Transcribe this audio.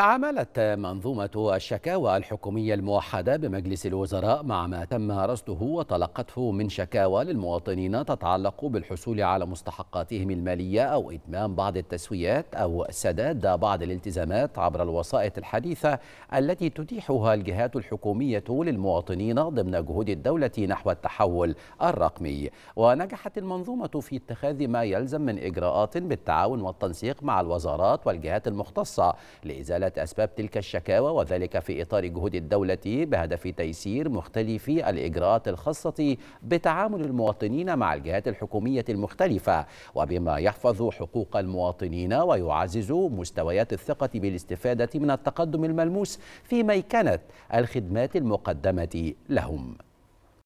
تعاملت منظومة الشكاوى الحكومية الموحدة بمجلس الوزراء مع ما تم رصده وتلقته من شكاوى للمواطنين تتعلق بالحصول على مستحقاتهم المالية أو إتمام بعض التسويات أو سداد بعض الالتزامات عبر الوسائط الحديثة التي تتيحها الجهات الحكومية للمواطنين ضمن جهود الدولة نحو التحول الرقمي ونجحت المنظومة في اتخاذ ما يلزم من إجراءات بالتعاون والتنسيق مع الوزارات والجهات المختصة لإزالة معرفة أسباب تلك الشكاوى وذلك في إطار جهود الدولة بهدف تيسير مختلف الإجراءات الخاصة بتعامل المواطنين مع الجهات الحكومية المختلفة وبما يحفظ حقوق المواطنين ويعزز مستويات الثقة بالاستفادة من التقدم الملموس في ميكنة الخدمات المقدمة لهم